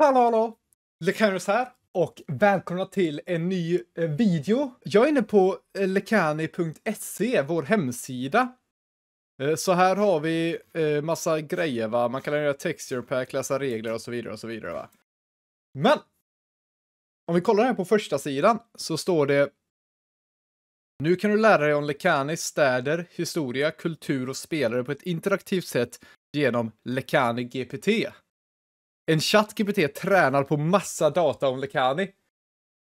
Hallå, hallå! Lecanus här och välkomna till en ny eh, video. Jag är inne på eh, lekani.se, vår hemsida. Eh, så här har vi massa grejer va, man kan göra texture pack, läsa regler och så vidare och så vidare va. Men! Om vi kollar här på första sidan så står det nu kan du lära dig om Lekani, städer, historia, kultur och spelare på ett interaktivt sätt genom Lekani GPT en ChatGPT tränar på massa data om Lekani.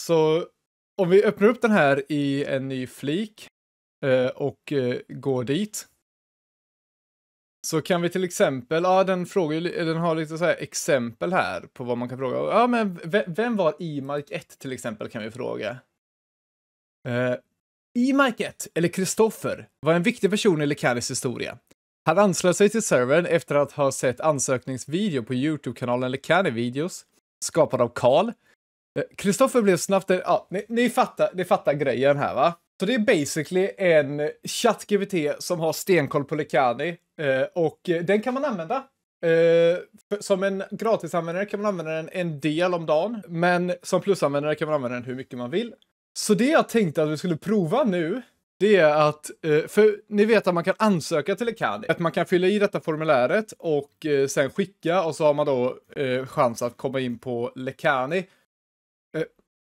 Så om vi öppnar upp den här i en ny flik eh, och eh, går dit. Så kan vi till exempel, ja den, frågar, den har lite så här exempel här på vad man kan fråga. Ja men vem var i 1 till exempel kan vi fråga. Eh, I 1, eller Kristoffer, var en viktig person i Lekanis historia. Han anslöt sig till servern efter att ha sett ansökningsvideo på YouTube-kanalen Lekani Videos, skapad av Karl. Kristoffer eh, blev snabbt en, ja, ni, ni, fattar, ni fattar grejen här va? Så det är basically en ChatGPT som har stenkoll på Lecani eh, och den kan man använda. Eh, som en gratisanvändare kan man använda den en del om dagen, men som plusanvändare kan man använda den hur mycket man vill. Så det jag tänkte att vi skulle prova nu det är att, eh, för ni vet att man kan ansöka till Ekadi. Att man kan fylla i detta formuläret och eh, sen skicka och så har man då eh, chans att komma in på Lekani.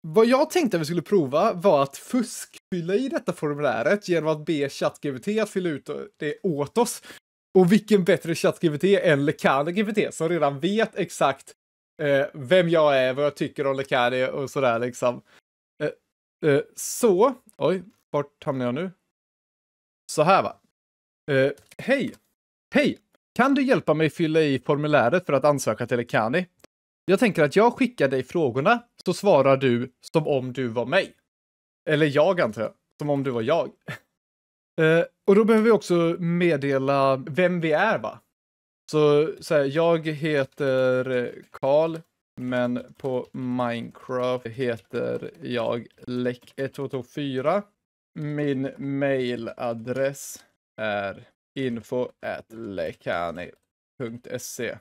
Vad jag tänkte vi skulle prova var att fuskfylla i detta formuläret genom att be ChatGPT att fylla ut det åt oss. Och vilken bättre ChatGPT än Lekani GPT som redan vet exakt vem jag är, vad jag tycker om Lekani och sådär liksom. så, oj, vart hamnar jag nu? Så här va. Uh, hej! Hej! Kan du hjälpa mig fylla i formuläret för att ansöka till Ekani? Jag tänker att jag skickar dig frågorna, så svarar du som om du var mig. Eller jag antar jag, som om du var jag. Uh, och då behöver vi också meddela vem vi är va? Så, så här, jag heter eh, Karl, men på Minecraft heter jag Lek1224. Min mailadress är info.lekani.se.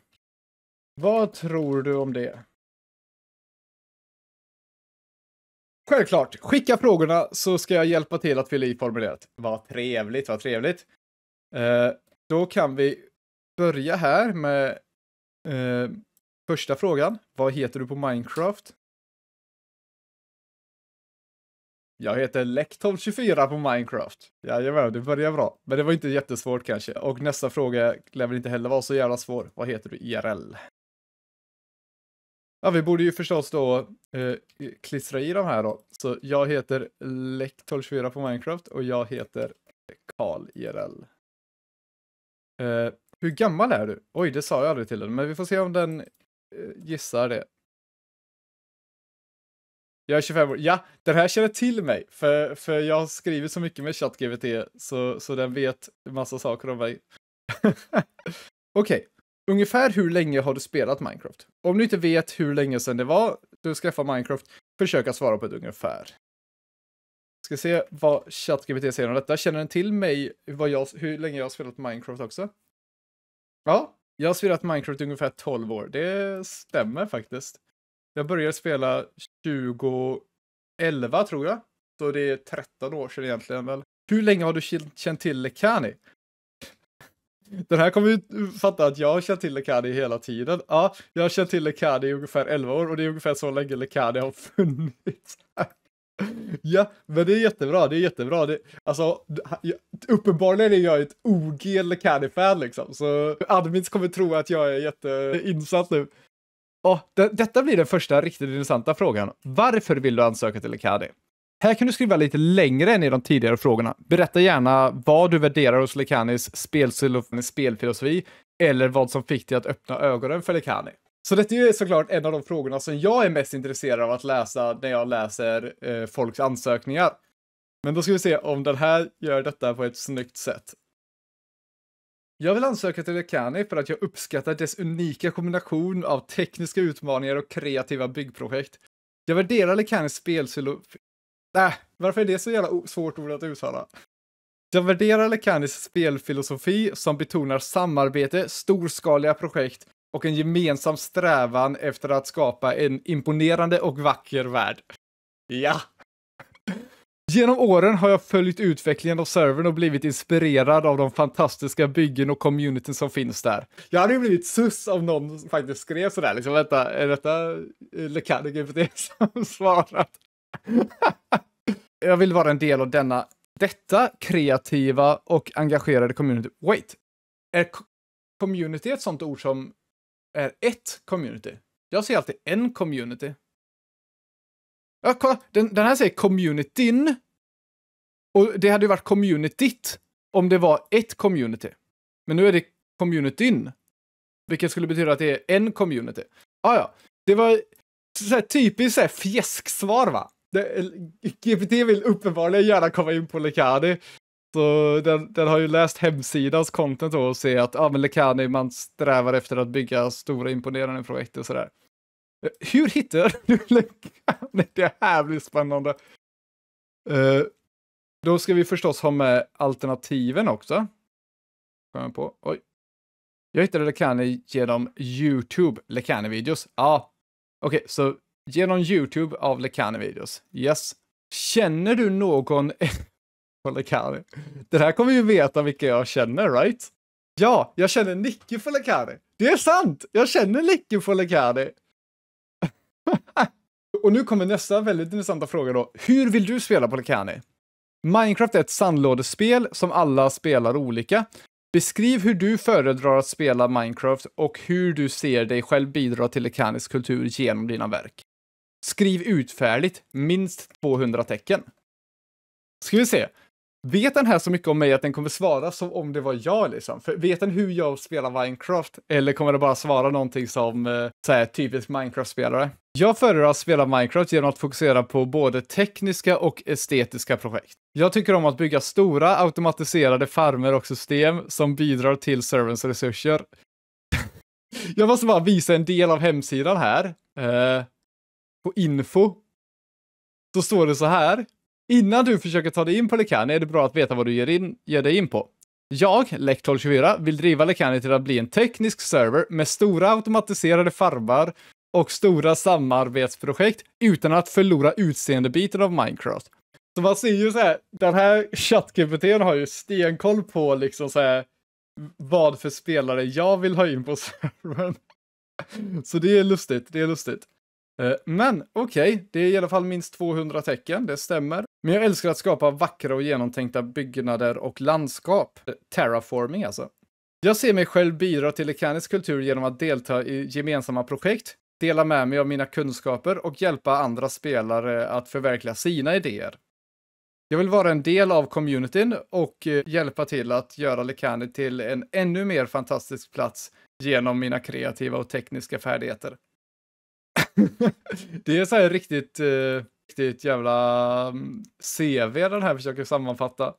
Vad tror du om det? Självklart, skicka frågorna så ska jag hjälpa till att fylla i formuläret. Vad trevligt, vad trevligt. Eh, då kan vi börja här med eh, första frågan. Vad heter du på Minecraft? Jag heter Lektor24 på Minecraft. Jajamän, det börjar bra. Men det var inte jättesvårt kanske. Och nästa fråga lär väl inte heller vara så jävla svår. Vad heter du IRL? Ja, vi borde ju förstås då eh, klistra i de här då. Så jag heter Lektor24 på Minecraft och jag heter Karl IRL. Eh, hur gammal är du? Oj, det sa jag aldrig till den, men vi får se om den eh, gissar det jag är 25 år. Ja, den här känner till mig, för, för jag har skrivit så mycket med ChatGPT så, så den vet massa saker om mig. Okej, okay. ungefär hur länge har du spelat Minecraft? Om du inte vet hur länge sedan det var du skaffade Minecraft, försök att svara på ett ungefär. Ska se vad ChatGPT säger om detta. Känner den till mig, vad jag, hur länge jag har spelat Minecraft också? Ja, jag har spelat Minecraft i ungefär 12 år. Det stämmer faktiskt. Jag började spela 2011 tror jag. Så det är 13 år sedan egentligen. Väl. Hur länge har du känt till Lekani? Den här kommer ju fatta att jag har känt till Lekani hela tiden. Ja, jag har känt till Lekani i ungefär 11 år och det är ungefär så länge Lekani har funnits. ja, men det är jättebra, det är jättebra. Det, alltså, uppenbarligen är jag ett OG lekani fan liksom, så admins kommer tro att jag är jätteinsatt nu. Och det, detta blir den första riktigt intressanta frågan. Varför vill du ansöka till Lekadi? Här kan du skriva lite längre än i de tidigare frågorna. Berätta gärna vad du värderar hos Lekanis spelfilosofi eller vad som fick dig att öppna ögonen för Lekani. Så detta är såklart en av de frågorna som jag är mest intresserad av att läsa när jag läser eh, folks ansökningar. Men då ska vi se om den här gör detta på ett snyggt sätt. Jag vill ansöka till Lecani för att jag uppskattar dess unika kombination av tekniska utmaningar och kreativa byggprojekt. Jag värderar Lecanis spelfilosofi... Äh, varför är det så jävla svårt ord att uttala? Jag värderar Lecanis spelfilosofi som betonar samarbete, storskaliga projekt och en gemensam strävan efter att skapa en imponerande och vacker värld. Ja! Genom åren har jag följt utvecklingen av servern och blivit inspirerad av de fantastiska byggen och communityn som finns där. Jag hade ju blivit sus om någon faktiskt skrev sådär, liksom vänta, är detta eh, Lekadi GPT som svarat? jag vill vara en del av denna, detta kreativa och engagerade community. Wait, är community ett sånt ord som är ett community? Jag ser alltid en community. Ja, kolla. Den, den här säger communityn. Och det hade ju varit communityt om det var ett community. Men nu är det communityn. Vilket skulle betyda att det är en community. Ah, ja, det var så här typiskt så här fjäsksvar va? Det, GPT vill uppenbarligen gärna komma in på Lekani. Så den, den, har ju läst hemsidans content då och ser att ah, men Lekadi, man strävar efter att bygga stora imponerande projekt och sådär. Hur hittar du länkarna? Det här blir spännande. Eh, då ska vi förstås ha med alternativen också. på. Oj. Jag hittade Lekani genom YouTube Lekani-videos. Ja, ah. okej, okay, så genom YouTube av Lekani-videos. Yes. Känner du någon på Lekani? Det här kommer ju veta vilka jag känner, right? Ja, jag känner Nicky Folakari. Det är sant! Jag känner Nicky Folakari. Och nu kommer nästa väldigt intressanta fråga då. Hur vill du spela på Lekani? Minecraft är ett sandlådespel som alla spelar olika. Beskriv hur du föredrar att spela Minecraft och hur du ser dig själv bidra till Lekanis kultur genom dina verk. Skriv utfärdigt minst 200 tecken. Ska vi se. Vet den här så mycket om mig att den kommer svara som om det var jag liksom? För vet den hur jag spelar Minecraft? Eller kommer den bara svara någonting som eh, så Minecraft-spelare? Jag föredrar att spela Minecraft genom att fokusera på både tekniska och estetiska projekt. Jag tycker om att bygga stora automatiserade farmer och system som bidrar till serverns resurser. jag måste bara visa en del av hemsidan här. Eh, på info. Då står det så här. Innan du försöker ta dig in på Lekani är det bra att veta vad du ger, in, ger dig in på. Jag, Lektol24, vill driva Lekani till att bli en teknisk server med stora automatiserade farmar och stora samarbetsprojekt utan att förlora utseendebiten av Minecraft. Så man ser ju så här, den här ChatGPT har ju stenkoll på liksom så här vad för spelare jag vill ha in på servern. Så det är lustigt, det är lustigt. Eh, men okej, okay, det är i alla fall minst 200 tecken, det stämmer. Men jag älskar att skapa vackra och genomtänkta byggnader och landskap. Eh, terraforming alltså. Jag ser mig själv bidra till Lekanisk kultur genom att delta i gemensamma projekt, dela med mig av mina kunskaper och hjälpa andra spelare att förverkliga sina idéer. Jag vill vara en del av communityn och eh, hjälpa till att göra Lekani till en ännu mer fantastisk plats genom mina kreativa och tekniska färdigheter. det är så här riktigt, eh, riktigt jävla mm, CV den här försöker sammanfatta.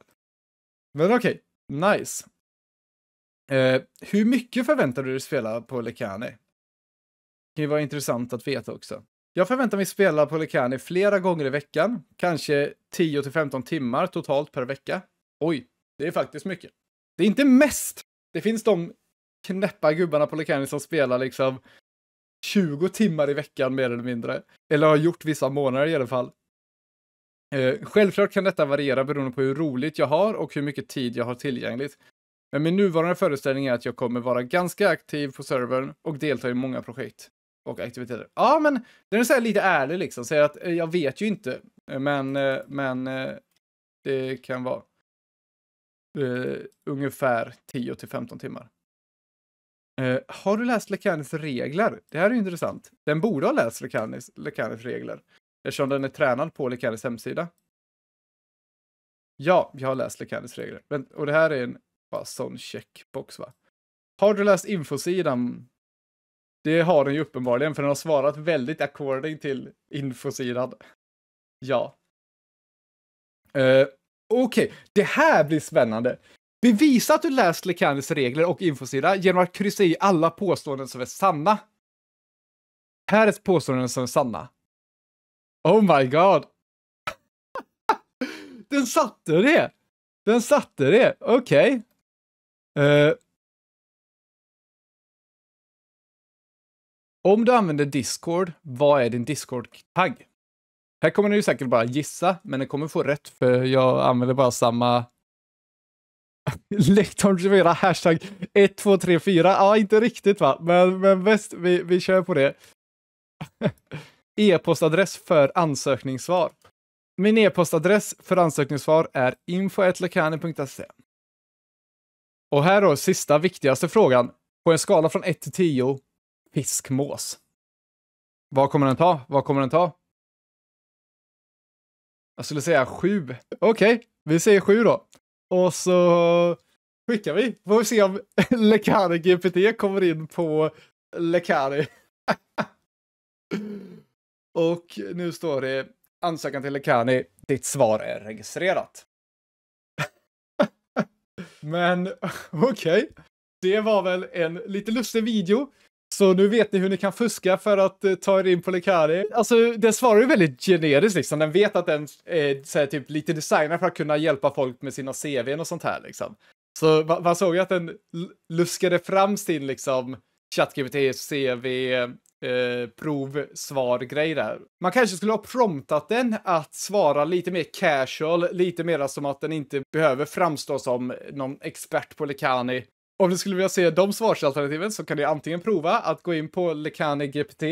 Men okej, okay. nice. Eh, hur mycket förväntar du dig spela på Lekani? Det kan ju vara intressant att veta också. Jag förväntar mig spela på Lekani flera gånger i veckan, kanske 10 till 15 timmar totalt per vecka. Oj, det är faktiskt mycket. Det är inte mest. Det finns de knäppa gubbarna på Lekani som spelar liksom 20 timmar i veckan mer eller mindre. Eller har gjort vissa månader i alla fall. Eh, självklart kan detta variera beroende på hur roligt jag har och hur mycket tid jag har tillgängligt. Men min nuvarande föreställning är att jag kommer vara ganska aktiv på servern och delta i många projekt och aktiviteter. Ja, men den är så lite ärlig liksom, säger att eh, jag vet ju inte, eh, men, eh, men det kan vara uh, ungefär 10 till 15 timmar. Eh, har du läst Lekanis regler? Det här är ju intressant. Den borde ha läst Lekanis, Lekanis regler. Eftersom den är tränad på Lekanis hemsida. Ja, jag har läst Lekanis regler. Men, och det här är en bara, sån checkbox va? Har du läst infosidan? Det har den ju uppenbarligen, för den har svarat väldigt according till infosidan. Ja. Uh, Okej, okay. det här blir spännande. Bevisa att du läst Lekanis regler och infosida genom att kryssa i alla påståenden som är sanna. Här är påståenden som är sanna. Oh my god! Den satte det! Den satte det! Okej. Okay. Uh. Eh. Om du använder Discord, vad är din Discord-tagg? Här kommer ni säkert bara gissa, men ni kommer få rätt för jag använder bara samma Lektorn 24, hashtag 1234. Ja, inte riktigt va, men, men bäst, vi, vi kör på det. E-postadress för ansökningssvar. Min e-postadress för ansökningssvar är info.lekani.se. Och här då, sista viktigaste frågan. På en skala från 1 till 10, fiskmås. Vad kommer den ta? Vad kommer den ta? Jag skulle säga 7. Okej, okay, vi säger 7 då. Och så skickar vi. Får vi se om Lekari GPT kommer in på Lekari. och nu står det ansökan till Lekari. Ditt svar är registrerat. Men okej, okay. det var väl en lite lustig video. Så nu vet ni hur ni kan fuska för att eh, ta er in på Lecari. Alltså, den svarar ju väldigt generiskt liksom. Den vet att den eh, är typ lite designad för att kunna hjälpa folk med sina CVn och sånt här liksom. Så man, man såg ju att den luskade fram sin liksom ChatGPT, CV, eh, prov, grej där. Man kanske skulle ha promptat den att svara lite mer casual, lite mer som att den inte behöver framstå som någon expert på Lekani om du skulle vilja se de svarsalternativen så kan du antingen prova att gå in på Lekani GPT,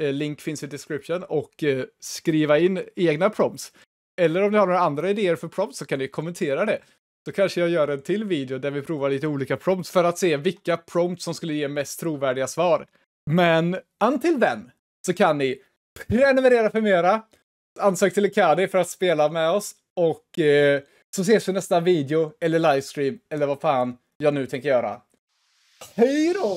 eh, länk finns i description, och eh, skriva in egna prompts. Eller om du har några andra idéer för prompts så kan du kommentera det. Då kanske jag gör en till video där vi provar lite olika prompts för att se vilka prompts som skulle ge mest trovärdiga svar. Men until then så kan ni prenumerera för mera, ansök till Lekani för att spela med oss och eh, så ses vi nästa video eller livestream eller vad fan jag nu tänker göra. Hej då!